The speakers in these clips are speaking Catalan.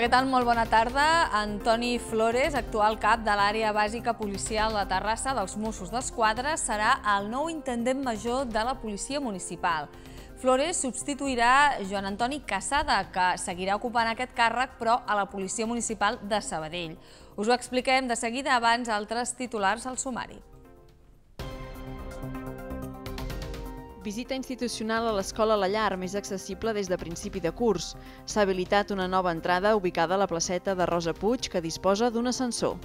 Hola, què tal? Molt bona tarda. Antoni Flores, actual cap de l'àrea bàsica policial de Terrassa dels Mossos d'Esquadra, serà el nou intendent major de la policia municipal. Flores substituirà Joan Antoni Casada, que seguirà ocupant aquest càrrec, però a la Policia Municipal de Sabadell. Us ho expliquem de seguida abans altres titulars al sumari. Visita institucional a l'Escola La Llar, més accessible des de principi de curs. S'ha habilitat una nova entrada ubicada a la placeta de Rosa Puig, que disposa d'un ascensor.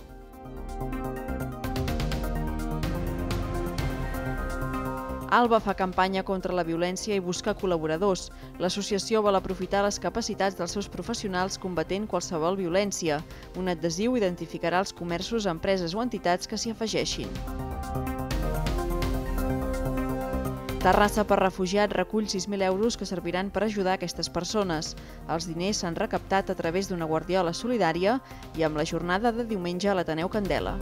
Alba fa campanya contra la violència i busca col·laboradors. L'associació vol aprofitar les capacitats dels seus professionals combatent qualsevol violència. Un adhesiu identificarà els comerços, empreses o entitats que s'hi afegeixin. Terrassa per refugiats recull 6.000 euros que serviran per ajudar aquestes persones. Els diners s'han recaptat a través d'una guardiola solidària i amb la jornada de diumenge a l'Ateneu Candela.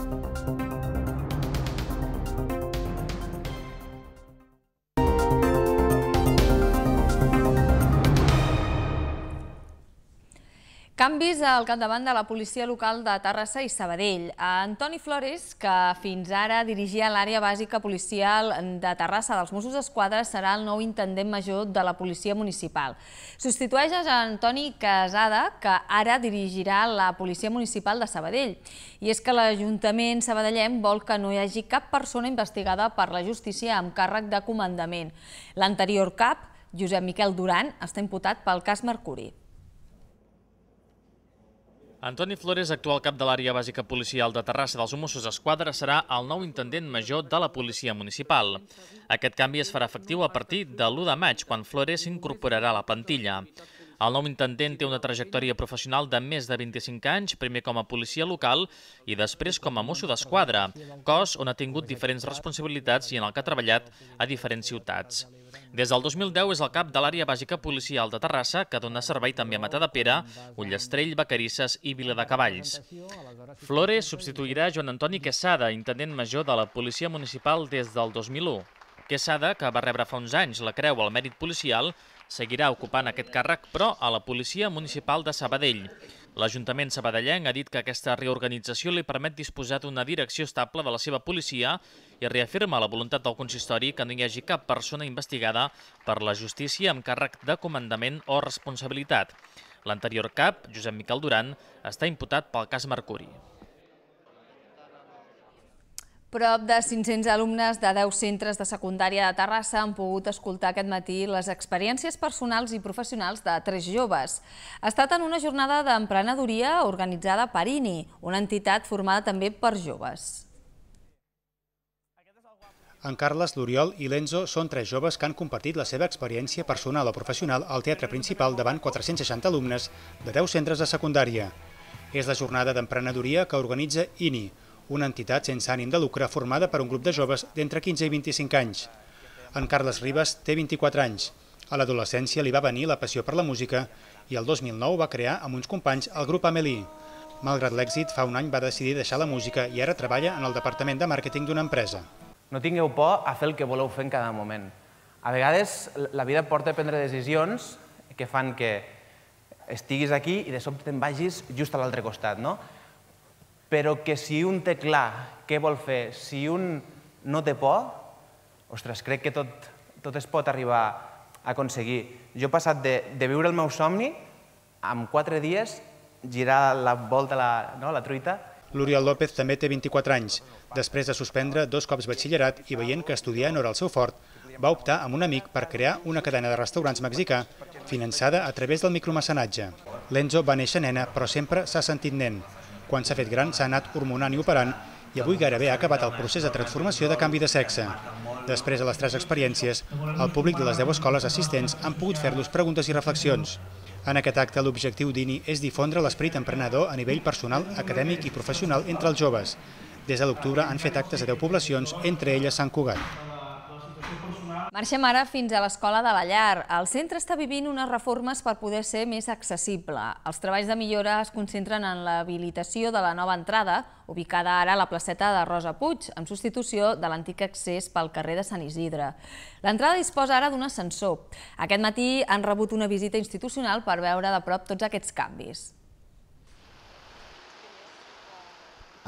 Canvis al capdavant de la policia local de Terrassa i Sabadell. Antoni Flores, que fins ara dirigia l'àrea bàsica policial de Terrassa dels Mossos d'Esquadra, serà el nou intendent major de la policia municipal. Substitueix a Antoni Casada, que ara dirigirà la policia municipal de Sabadell. I és que l'Ajuntament sabadellem vol que no hi hagi cap persona investigada per la justícia amb càrrec de comandament. L'anterior cap, Josep Miquel Duran, està imputat pel cas Mercuri. Antoni Flores, actual cap de l'àrea bàsica policial de Terrassa dels Mossos d'Esquadra, serà el nou intendent major de la policia municipal. Aquest canvi es farà efectiu a partir de l'1 de maig, quan Flores s'incorporarà a la plantilla. El nou intendent té una trajectòria professional de més de 25 anys, primer com a policia local i després com a mosso d'esquadra, cos on ha tingut diferents responsabilitats i en el que ha treballat a diferents ciutats. Des del 2010 és el cap de l'àrea bàsica policial de Terrassa, que dona servei també a Matà de Pere, Ullastrell, Vacarisses i Vila de Cavalls. Flores substituirà Joan Antoni Quesada, intendent major de la Policia Municipal des del 2001. Quesada, que va rebre fa uns anys la Creu al Mèrit Policial, seguirà ocupant aquest càrrec, però a la Policia Municipal de Sabadell. L'Ajuntament sabadellenc ha dit que aquesta reorganització li permet disposar d'una direcció estable de la seva policia i reafirma la voluntat del consistori que no hi hagi cap persona investigada per la justícia amb càrrec de comandament o responsabilitat. L'anterior cap, Josep Miquel Duran, està imputat pel cas Mercuri. Prop de 500 alumnes de 10 centres de secundària de Terrassa han pogut escoltar aquest matí les experiències personals i professionals de tres joves. Ha estat en una jornada d'emprenedoria organitzada per INI, una entitat formada també per joves. En Carles, l'Oriol i l'Enzo són tres joves que han compartit la seva experiència personal o professional al Teatre Principal davant 460 alumnes de 10 centres de secundària. És la jornada d'emprenedoria que organitza INI, una entitat sense ànim de lucre formada per un grup de joves d'entre 15 i 25 anys. En Carles Ribas té 24 anys. A l'adolescència li va venir la passió per la música i el 2009 va crear amb uns companys el grup Amélie. Malgrat l'èxit, fa un any va decidir deixar la música i ara treballa en el departament de màrqueting d'una empresa. No tingueu por a fer el que voleu fer en cada moment. A vegades la vida porta a prendre decisions que fan que estiguis aquí i de sobte te'n vagis just a l'altre costat, no? Però que si un té clar què vol fer, si un no té por, ostres, crec que tot, tot es pot arribar a aconseguir. Jo he passat de, de viure el meu somni, amb quatre dies, girar la volta, la, no, la truita, L'Oriol López també té 24 anys. Després de suspendre dos cops batxillerat i veient que estudiar no era el seu fort, va optar amb un amic per crear una cadena de restaurants mexicà finançada a través del micromecenatge. L'Enzo va néixer nena, però sempre s'ha sentit nen. Quan s'ha fet gran, s'ha anat hormonant i operant i avui gairebé ha acabat el procés de transformació de canvi de sexe. Després de les tres experiències, el públic de les 10 escoles assistents han pogut fer-los preguntes i reflexions. En aquest acte, l'objectiu d'INI és difondre l'esperit emprenedor a nivell personal, acadèmic i professional entre els joves. Des de l'octubre han fet actes a 10 poblacions, entre elles Sant Cugat. Marxem ara fins a l'escola de la llar. El centre està vivint unes reformes per poder ser més accessible. Els treballs de millora es concentren en l'habilitació de la nova entrada, ubicada ara a la placeta de Rosa Puig, en substitució de l'antic accés pel carrer de Sant Isidre. L'entrada disposa ara d'un ascensor. Aquest matí han rebut una visita institucional per veure de prop tots aquests canvis.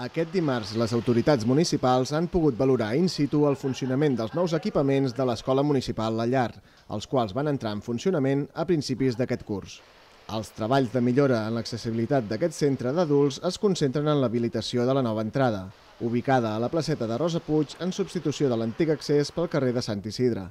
Aquest dimarts, les autoritats municipals han pogut valorar in situ el funcionament dels nous equipaments de l'Escola Municipal La Llar, els quals van entrar en funcionament a principis d'aquest curs. Els treballs de millora en l'accessibilitat d'aquest centre d'adults es concentren en l'habilitació de la nova entrada, ubicada a la placeta de Rosa Puig en substitució de l'antic accés pel carrer de Sant Isidre.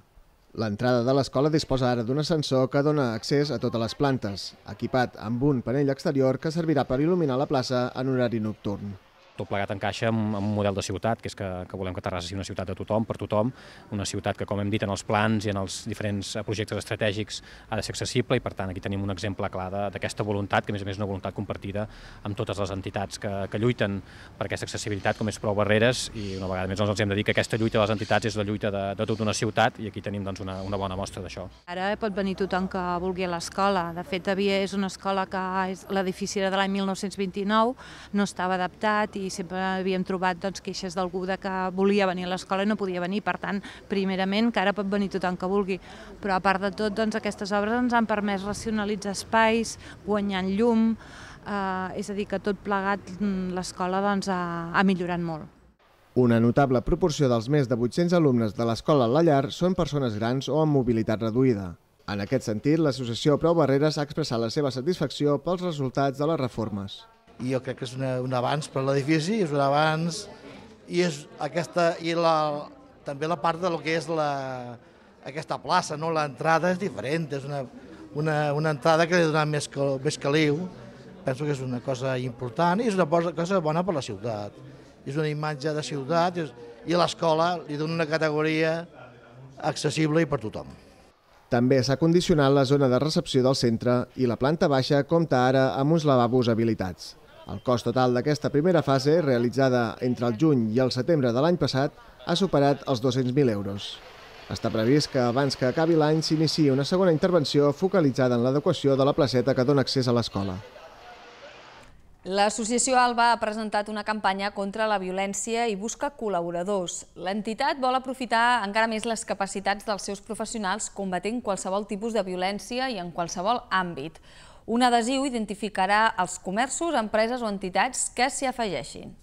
L'entrada de l'escola disposa ara d'un ascensor que dona accés a totes les plantes, equipat amb un panell exterior que servirà per il·luminar la plaça en horari nocturn tot plegat encaixa amb, amb un model de ciutat, que és que, que volem que Terrassa sigui una ciutat de tothom, per tothom, una ciutat que, com hem dit, en els plans i en els diferents eh, projectes estratègics ha de ser accessible i, per tant, aquí tenim un exemple clar d'aquesta voluntat, que a més a més és una voluntat compartida amb totes les entitats que, que lluiten per aquesta accessibilitat, com és Prou Barreres, i una vegada més doncs, els hem de dir que aquesta lluita de les entitats és la lluita de, de tota una ciutat i aquí tenim doncs, una, una bona mostra d'això. Ara pot venir tothom que vulgui a l'escola. De fet, havia és una escola que és l'edifici de l'any 1929, no estava adaptat i sempre havíem trobat doncs, queixes d'algú de que volia venir a l'escola i no podia venir, per tant, primerament, que ara pot venir tothom que vulgui, però a part de tot, doncs, aquestes obres ens han permès racionalitzar espais, guanyant llum, eh, és a dir, que tot plegat mm, l'escola doncs, ha, ha millorat molt. Una notable proporció dels més de 800 alumnes de l'escola La Llar són persones grans o amb mobilitat reduïda. En aquest sentit, l'associació Prou Barreres ha expressat la seva satisfacció pels resultats de les reformes i jo crec que és una, un avanç per a l'edifici, és un avanç i és aquesta, i la, també la part de lo que és la, aquesta plaça, no? l'entrada és diferent, és una, una, una entrada que li dona més, cal, més caliu, penso que és una cosa important i és una cosa bona per a la ciutat. És una imatge de ciutat i, i a l'escola li dona una categoria accessible i per tothom. També s'ha condicionat la zona de recepció del centre i la planta baixa compta ara amb uns lavabos habilitats. El cost total d'aquesta primera fase, realitzada entre el juny i el setembre de l'any passat, ha superat els 200.000 euros. Està previst que abans que acabi l'any s'iniciï una segona intervenció focalitzada en l'adequació de la placeta que dona accés a l'escola. L'associació ALBA ha presentat una campanya contra la violència i busca col·laboradors. L'entitat vol aprofitar encara més les capacitats dels seus professionals combatent qualsevol tipus de violència i en qualsevol àmbit. Un adhesiu identificarà els comerços, empreses o entitats que s'hi afegeixin.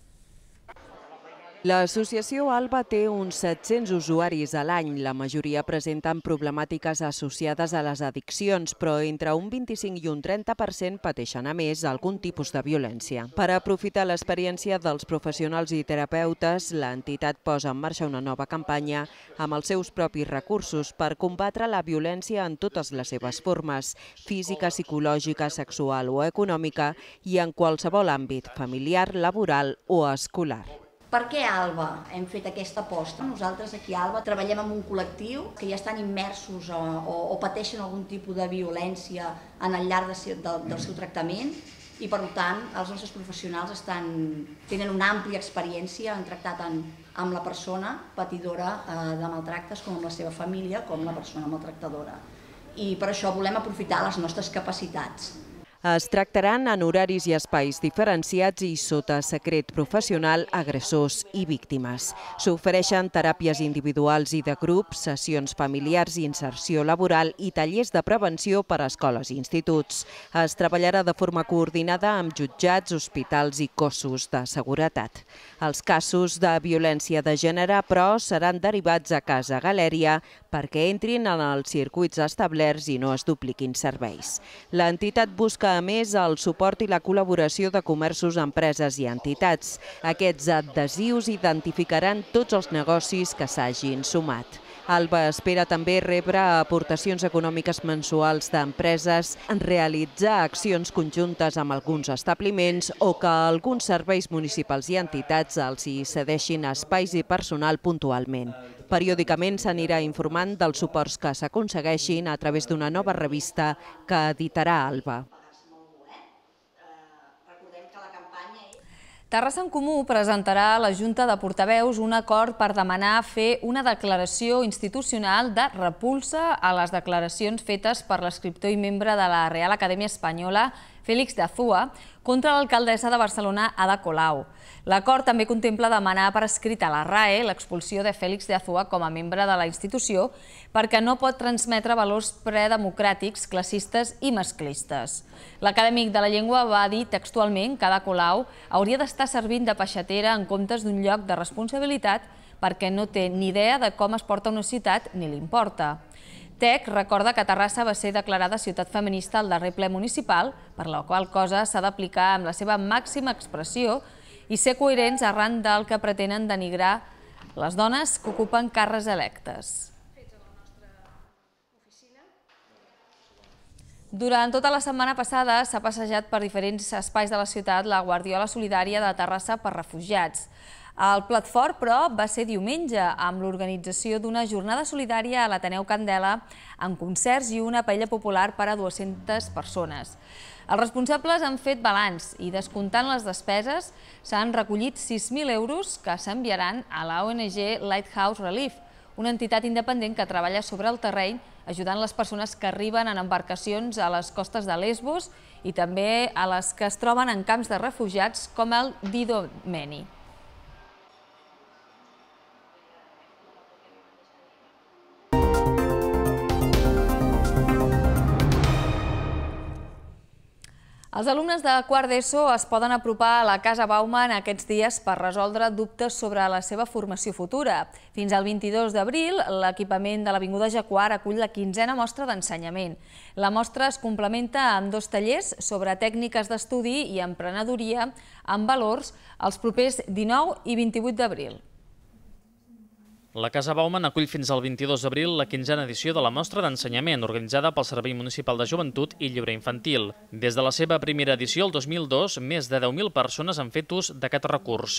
L'associació ALBA té uns 700 usuaris a l'any. La majoria presenten problemàtiques associades a les addiccions, però entre un 25 i un 30% pateixen a més algun tipus de violència. Per aprofitar l'experiència dels professionals i terapeutes, l'entitat posa en marxa una nova campanya amb els seus propis recursos per combatre la violència en totes les seves formes, física, psicològica, sexual o econòmica i en qualsevol àmbit familiar, laboral o escolar. Per què Alba hem fet aquesta aposta? Nosaltres aquí a Alba treballem amb un col·lectiu que ja estan immersos o, eh, o, o pateixen algun tipus de violència en el llarg de, de, del seu tractament i per tant els nostres professionals estan, tenen una àmplia experiència en tractar tant amb la persona patidora eh, de maltractes com amb la seva família, com la persona maltractadora. I per això volem aprofitar les nostres capacitats es tractaran en horaris i espais diferenciats i sota secret professional agressors i víctimes. S'ofereixen teràpies individuals i de grup, sessions familiars, inserció laboral i tallers de prevenció per a escoles i instituts. Es treballarà de forma coordinada amb jutjats, hospitals i cossos de seguretat. Els casos de violència de gènere, però, seran derivats a Casa Galèria perquè entrin en els circuits establerts i no es dupliquin serveis. L'entitat busca a més, el suport i la col·laboració de comerços, empreses i entitats. Aquests adhesius identificaran tots els negocis que s'hagin sumat. Alba espera també rebre aportacions econòmiques mensuals d'empreses, realitzar accions conjuntes amb alguns establiments o que alguns serveis municipals i entitats els hi cedeixin espais i personal puntualment. Periòdicament s'anirà informant dels suports que s'aconsegueixin a través d'una nova revista que editarà Alba. Terrassa en Comú presentarà a la Junta de Portaveus un acord per demanar fer una declaració institucional de repulsa a les declaracions fetes per l'escriptor i membre de la Real Acadèmia Espanyola, Félix Azúa, contra l'alcaldessa de Barcelona, Ada Colau. L'acord també contempla demanar per escrit a la RAE l'expulsió de Fèlix de Azua com a membre de la institució perquè no pot transmetre valors predemocràtics, classistes i masclistes. L'acadèmic de la llengua va dir textualment que Ada Colau hauria d'estar servint de peixatera en comptes d'un lloc de responsabilitat perquè no té ni idea de com es porta una ciutat ni li importa. TEC recorda que Terrassa va ser declarada ciutat feminista al darrer ple municipal, per la qual cosa s'ha d'aplicar amb la seva màxima expressió i ser coherents arran del que pretenen denigrar les dones que ocupen carres electes. Durant tota la setmana passada s'ha passejat per diferents espais de la ciutat la Guardiola Solidària de Terrassa per refugiats. El plat fort, però, va ser diumenge, amb l'organització d'una jornada solidària a l'Ateneu Candela, amb concerts i una paella popular per a 200 persones. Els responsables han fet balanç i, descomptant les despeses, s'han recollit 6.000 euros que s'enviaran a la ONG Lighthouse Relief, una entitat independent que treballa sobre el terreny ajudant les persones que arriben en embarcacions a les costes de Lesbos i també a les que es troben en camps de refugiats com el d'Idomeni. Els alumnes de quart d'ESO es poden apropar a la Casa Bauman aquests dies per resoldre dubtes sobre la seva formació futura. Fins al 22 d'abril, l'equipament de l'Avinguda Jaguar acull la quinzena mostra d'ensenyament. La mostra es complementa amb dos tallers sobre tècniques d'estudi i emprenedoria amb valors els propers 19 i 28 d'abril. La Casa Bauman acull fins al 22 d'abril la quinzena edició de la mostra d'ensenyament organitzada pel Servei Municipal de Joventut i Llibre Infantil. Des de la seva primera edició, el 2002, més de 10.000 persones han fet ús d'aquest recurs.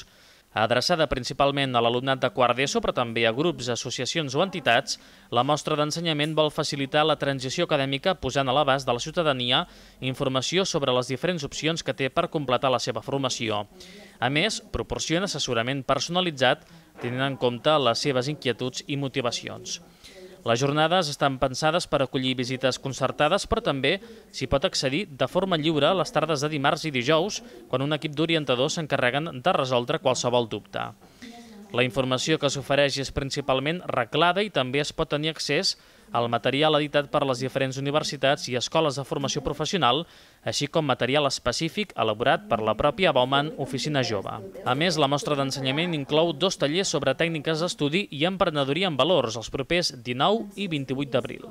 Adreçada principalment a l'alumnat de quart d'ESO, però també a grups, associacions o entitats, la mostra d'ensenyament vol facilitar la transició acadèmica posant a l'abast de la ciutadania informació sobre les diferents opcions que té per completar la seva formació. A més, proporciona assessorament personalitzat tenint en compte les seves inquietuds i motivacions. Les jornades estan pensades per acollir visites concertades, però també s'hi pot accedir de forma lliure a les tardes de dimarts i dijous, quan un equip d'orientadors s'encarreguen de resoldre qualsevol dubte. La informació que s'ofereix és principalment reglada i també es pot tenir accés a el material editat per les diferents universitats i escoles de formació professional, així com material específic elaborat per la pròpia Bauman Oficina Jove. A més, la mostra d'ensenyament inclou dos tallers sobre tècniques d'estudi i emprenedoria en valors els propers 19 i 28 d'abril.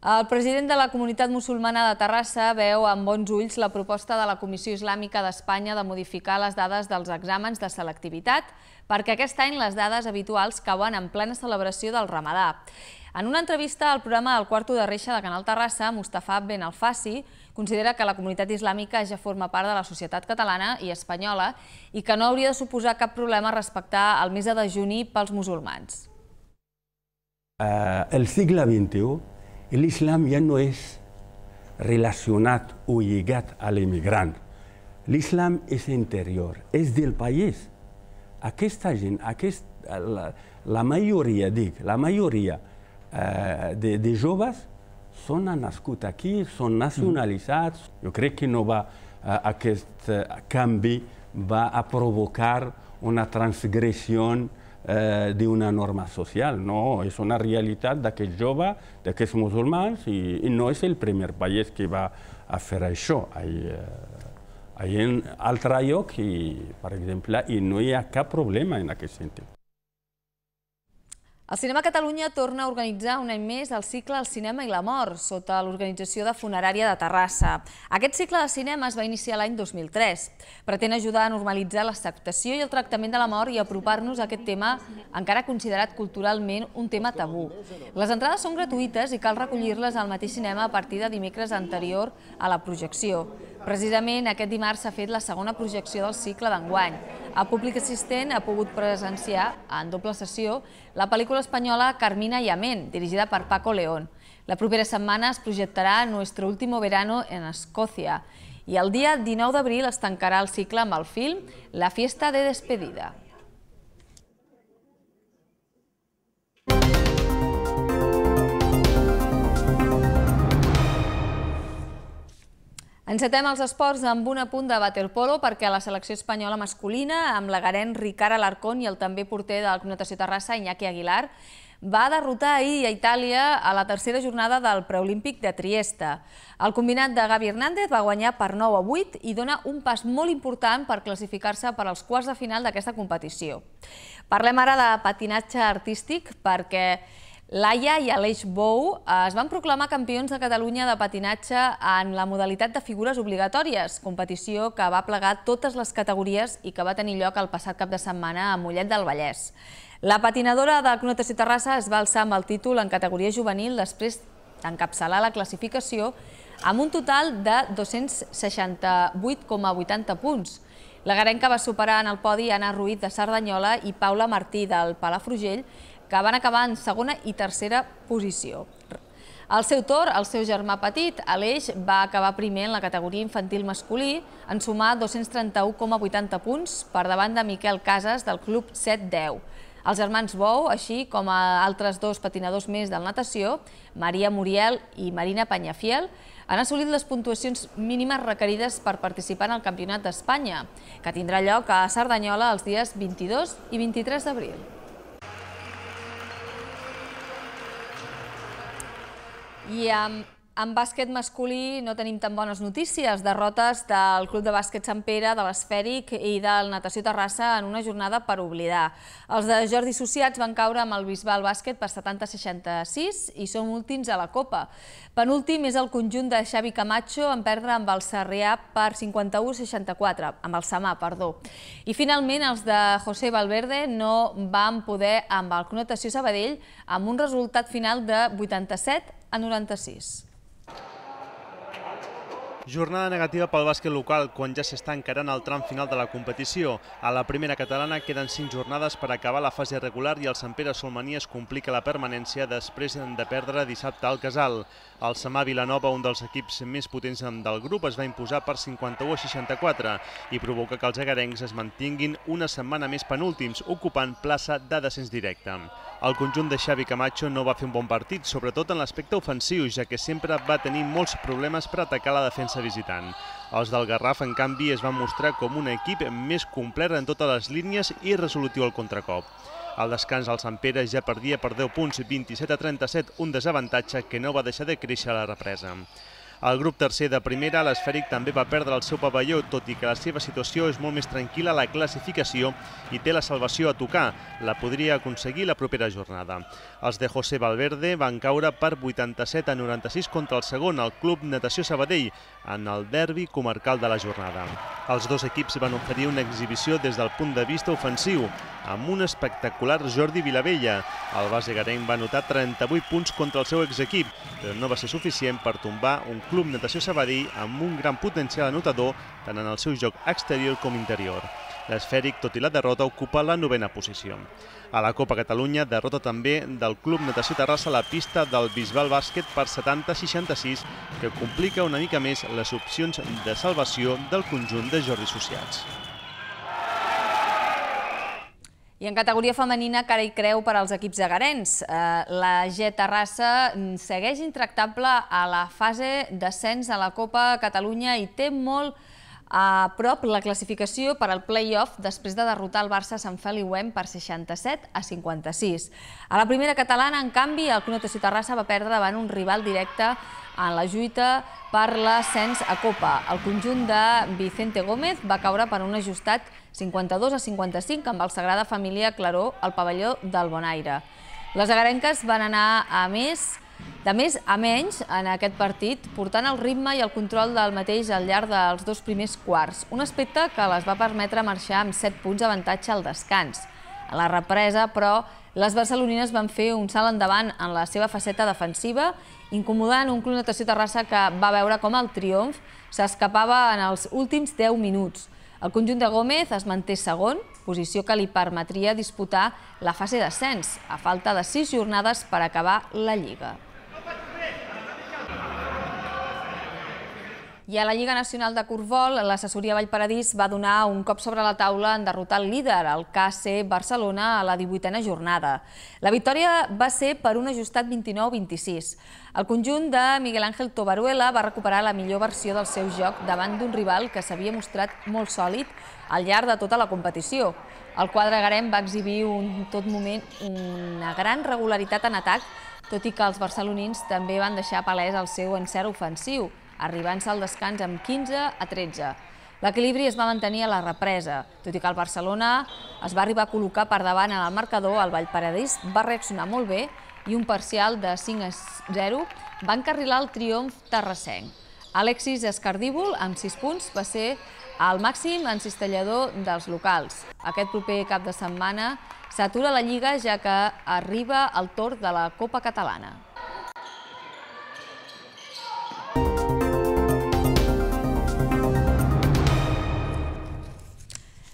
El president de la comunitat musulmana de Terrassa veu amb bons ulls la proposta de la Comissió Islàmica d'Espanya de modificar les dades dels exàmens de selectivitat perquè aquest any les dades habituals cauen en plena celebració del ramadà. En una entrevista al programa El quarto de reixa de Canal Terrassa, Mustafa Ben Alfasi considera que la comunitat islàmica ja forma part de la societat catalana i espanyola i que no hauria de suposar cap problema respectar el mes de dejuni pels musulmans. Eh, el segle XXI l'Islam ja no és relacionat o lligat a l'emigrant. L'Islam és interior, és del país. Aquesta gent, aquest, la, la majoria, dic, la majoria eh, de, de joves són nascuts aquí, són nacionalitzats. Mm. Jo crec que no va, eh, aquest eh, canvi va a provocar una transgressió eh, d'una norma social, no, és una realitat d'aquest jove, d'aquests musulmans, i, no és el primer país que va a fer això. Hi, hi ha altre lloc, i, per exemple, i no hi ha cap problema en aquest sentit. El Cinema Catalunya torna a organitzar un any més el cicle El cinema i la mort, sota l'organització de Funerària de Terrassa. Aquest cicle de cinema es va iniciar l'any 2003. Pretén ajudar a normalitzar l'acceptació i el tractament de la mort i apropar-nos a aquest tema encara considerat culturalment un tema tabú. Les entrades són gratuïtes i cal recollir-les al mateix cinema a partir de dimecres anterior a la projecció. Precisament aquest dimarts s'ha fet la segona projecció del cicle d'enguany. El públic assistent ha pogut presenciar, en doble sessió, la pel·lícula espanyola Carmina y Amén, dirigida per Paco León. La propera setmana es projectarà Nuestro último verano en Escòcia i el dia 19 d'abril es tancarà el cicle amb el film La fiesta de despedida. Encetem els esports amb un apunt de waterpolo perquè la selecció espanyola masculina, amb l'agaren Ricard Alarcón i el també porter del la Comunitació Terrassa, Iñaki Aguilar, va derrotar ahir a Itàlia a la tercera jornada del preolímpic de Trieste. El combinat de Gavi Hernández va guanyar per 9 a 8 i dona un pas molt important per classificar-se per als quarts de final d'aquesta competició. Parlem ara de patinatge artístic perquè Laia i Aleix Bou eh, es van proclamar campions de Catalunya de patinatge en la modalitat de figures obligatòries, competició que va plegar totes les categories i que va tenir lloc el passat cap de setmana a Mollet del Vallès. La patinadora de i Terrassa es va alçar amb el títol en categoria juvenil després d'encapçalar la classificació amb un total de 268,80 punts. La Garenca va superar en el podi Anna Ruiz de Cerdanyola i Paula Martí del Palafrugell, que van acabar en segona i tercera posició. Al seu tor, el seu germà petit, Aleix, va acabar primer en la categoria infantil masculí en sumar 231,80 punts per davant de Miquel Casas del Club 710. Els germans Bou, així com altres dos patinadors més de natació, Maria Muriel i Marina Panyafiel, han assolit les puntuacions mínimes requerides per participar en el Campionat d'Espanya, que tindrà lloc a Cerdanyola els dies 22 i 23 d'abril. I amb, en bàsquet masculí no tenim tan bones notícies. Derrotes del Club de Bàsquet Sant Pere, de l'Esfèric i del Natació Terrassa en una jornada per oblidar. Els de Jordi Sociats van caure amb el Bisbal Bàsquet per 70-66 i són últims a la Copa. Penúltim és el conjunt de Xavi Camacho en perdre amb el Sarrià per 51-64, amb el Samà, perdó. I finalment els de José Valverde no van poder amb el Conotació Sabadell amb un resultat final de 87 a 96. Jornada negativa pel bàsquet local, quan ja s'està encarant el tram final de la competició. A la primera catalana queden 5 jornades per acabar la fase regular i el Sant Pere Solmaní es complica la permanència després de perdre dissabte al Casal. El Samà Vilanova, un dels equips més potents del grup, es va imposar per 51 a 64 i provoca que els agarencs es mantinguin una setmana més penúltims, ocupant plaça de descens directe. El conjunt de Xavi Camacho no va fer un bon partit, sobretot en l'aspecte ofensiu, ja que sempre va tenir molts problemes per atacar la defensa visitant. Els del Garraf, en canvi, es van mostrar com un equip més complet en totes les línies i resolutiu al contracop. Al descans, el Sant Pere ja perdia per 10 punts, 27 a 37, un desavantatge que no va deixar de créixer a la represa. El grup tercer de primera, l'Esfèric també va perdre el seu pavelló, tot i que la seva situació és molt més tranquil·la a la classificació i té la salvació a tocar. La podria aconseguir la propera jornada. Els de José Valverde van caure per 87 a 96 contra el segon, el Club Natació Sabadell, en el derbi comarcal de la jornada. Els dos equips van oferir una exhibició des del punt de vista ofensiu, amb un espectacular Jordi Vilavella. El base garenc va anotar 38 punts contra el seu exequip, però no va ser suficient per tombar un club natació sabadí amb un gran potencial anotador tant en el seu joc exterior com interior. L'esfèric, tot i la derrota, ocupa la novena posició. A la Copa Catalunya, derrota també del Club Natació Terrassa la pista del Bisbal Bàsquet per 70-66, que complica una mica més les opcions de salvació del conjunt de Jordi Sociats. I en categoria femenina, cara i creu per als equips agarens. Eh, la G Terrassa segueix intractable a la fase d'ascens a la Copa Catalunya i té molt a prop la classificació per al play-off després de derrotar el Barça a Sant Feliuem per 67 a 56. A la primera catalana, en canvi, el Club Natació Terrassa va perdre davant un rival directe en la lluita per l'ascens a Copa. El conjunt de Vicente Gómez va caure per un ajustat 52 a 55 amb el Sagrada Família Claró al pavelló del Bonaire. Les agarenques van anar a més de més a menys, en aquest partit, portant el ritme i el control del mateix al llarg dels dos primers quarts, un aspecte que les va permetre marxar amb 7 punts d'avantatge al descans. A la represa, però, les barcelonines van fer un salt endavant en la seva faceta defensiva, incomodant un club natació Terrassa que va veure com el triomf s'escapava en els últims 10 minuts. El conjunt de Gómez es manté segon, posició que li permetria disputar la fase d'ascens, a falta de 6 jornades per acabar la Lliga. I a la Lliga Nacional de Corbol, l'assessoria Vallparadís va donar un cop sobre la taula en derrotar el líder, el KC Barcelona, a la 18a jornada. La victòria va ser per un ajustat 29-26. El conjunt de Miguel Ángel Tobaruela va recuperar la millor versió del seu joc davant d'un rival que s'havia mostrat molt sòlid al llarg de tota la competició. El quadre Garem va exhibir un tot moment una gran regularitat en atac, tot i que els barcelonins també van deixar palès el seu encert ofensiu arribant-se al descans amb 15 a 13. L'equilibri es va mantenir a la represa, tot i que el Barcelona es va arribar a col·locar per davant en el marcador, el Vallparadís va reaccionar molt bé i un parcial de 5 a 0 va encarrilar el triomf terrassenc. Alexis Escardívol, amb 6 punts, va ser el màxim encistellador dels locals. Aquest proper cap de setmana s'atura la Lliga ja que arriba el torn de la Copa Catalana.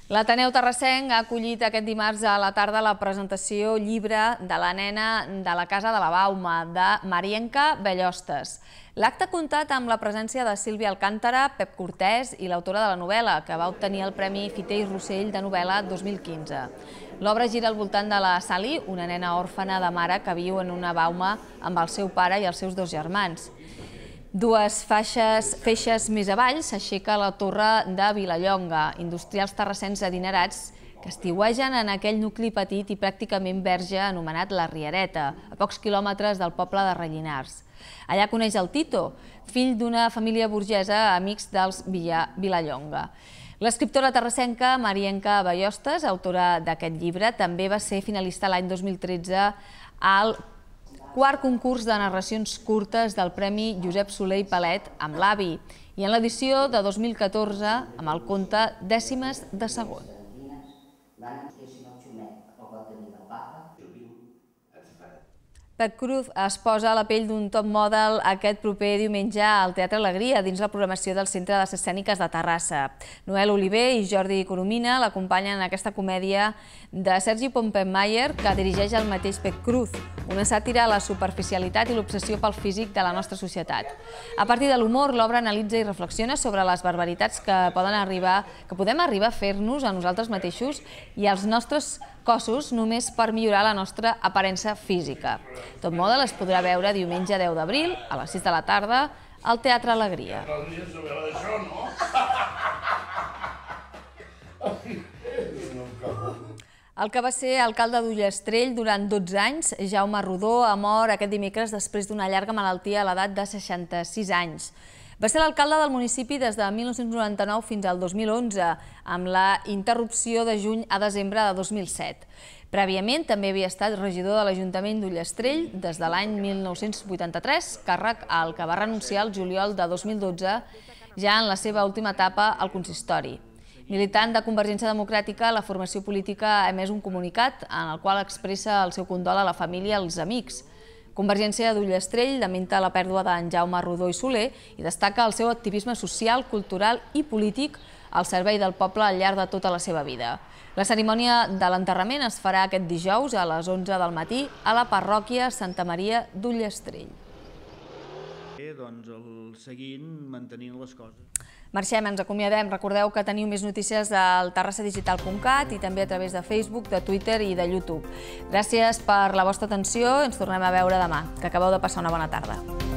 L'Ateneu Terrassenc ha acollit aquest dimarts a la tarda la presentació llibre de la nena de la Casa de la Bauma, de Marienca Bellostes. L'acte ha comptat amb la presència de Sílvia Alcántara, Pep Cortés i l'autora de la novel·la, que va obtenir el Premi Fiter i Rossell de novel·la 2015. L'obra gira al voltant de la Sally, una nena òrfana de mare que viu en una bauma amb el seu pare i els seus dos germans. Dues faixes, feixes més avall s'aixeca la torre de Vilallonga, industrials terrassens adinerats que estiuegen en aquell nucli petit i pràcticament verge anomenat La Riereta, a pocs quilòmetres del poble de Rellinars. Allà coneix el Tito, fill d'una família burgesa amics dels Vilallonga. L'escriptora terrassenca Marienca Ballostes, autora d'aquest llibre, també va ser finalista l'any 2013 al Quart concurs de narracions curtes del Premi Josep Soler i Palet amb l'avi i en l'edició de 2014 amb el conte Dècimes de segon. Pep Cruz es posa a la pell d'un top model aquest proper diumenge al Teatre Alegria dins la programació del Centre de les Escèniques de Terrassa. Noel Oliver i Jordi Coromina l'acompanyen en aquesta comèdia de Sergi Pompenmayer que dirigeix el mateix Pep Cruz, una sàtira a la superficialitat i l'obsessió pel físic de la nostra societat. A partir de l'humor, l'obra analitza i reflexiona sobre les barbaritats que, poden arribar, que podem arribar a fer-nos a nosaltres mateixos i als nostres cossos només per millorar la nostra aparença física. Tot mode les podrà veure diumenge 10 d'abril, a les 6 de la tarda, al Teatre Alegria. El que va ser alcalde d'Ullestrell durant 12 anys, Jaume Rodó, ha mort aquest dimecres després d'una llarga malaltia a l'edat de 66 anys. Va ser l'alcalde del municipi des de 1999 fins al 2011, amb la interrupció de juny a desembre de 2007. Prèviament també havia estat regidor de l'Ajuntament d'Ullestrell des de l'any 1983, càrrec al que va renunciar el juliol de 2012, ja en la seva última etapa al consistori. Militant de Convergència Democràtica, la formació política ha emès un comunicat en el qual expressa el seu condol a la família i als amics. Convergència d'Ullastrell lamenta la pèrdua d'en Jaume Rodó i Soler i destaca el seu activisme social, cultural i polític al servei del poble al llarg de tota la seva vida. La cerimònia de l'enterrament es farà aquest dijous a les 11 del matí a la parròquia Santa Maria d'Ullastrell doncs, el seguint mantenint les coses. Marxem, ens acomiadem. Recordeu que teniu més notícies al terrassadigital.cat i també a través de Facebook, de Twitter i de YouTube. Gràcies per la vostra atenció. Ens tornem a veure demà. Que acabeu de passar una bona tarda.